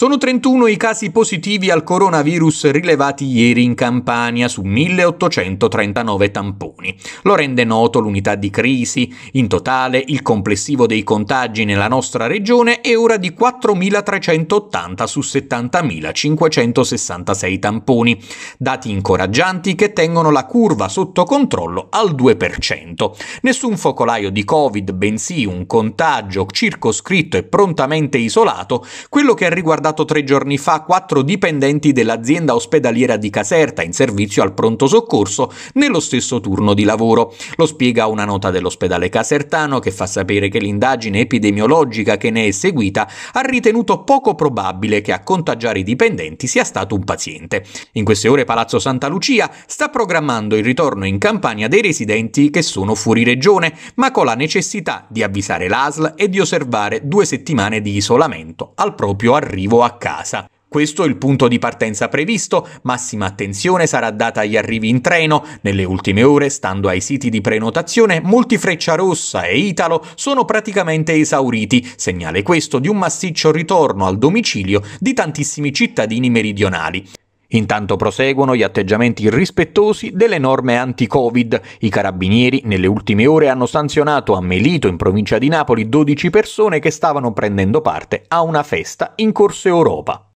Sono 31 i casi positivi al coronavirus rilevati ieri in Campania su 1839 tamponi comuni. Lo rende noto l'unità di crisi, in totale il complessivo dei contagi nella nostra regione è ora di 4.380 su 70.566 tamponi, dati incoraggianti che tengono la curva sotto controllo al 2%. Nessun focolaio di Covid, bensì un contagio circoscritto e prontamente isolato, quello che ha riguardato tre giorni fa quattro dipendenti dell'azienda ospedaliera di Caserta in servizio al pronto soccorso nello stesso turno turno di lavoro. Lo spiega una nota dell'ospedale casertano che fa sapere che l'indagine epidemiologica che ne è seguita ha ritenuto poco probabile che a contagiare i dipendenti sia stato un paziente. In queste ore Palazzo Santa Lucia sta programmando il ritorno in campagna dei residenti che sono fuori regione, ma con la necessità di avvisare l'ASL e di osservare due settimane di isolamento al proprio arrivo a casa. Questo è il punto di partenza previsto, massima attenzione sarà data agli arrivi in treno, nelle ultime ore, stando ai siti di prenotazione, molti Frecciarossa e Italo sono praticamente esauriti, segnale questo di un massiccio ritorno al domicilio di tantissimi cittadini meridionali. Intanto proseguono gli atteggiamenti irrispettosi delle norme anti-Covid. I carabinieri nelle ultime ore hanno sanzionato a Melito, in provincia di Napoli, 12 persone che stavano prendendo parte a una festa in Corso Europa.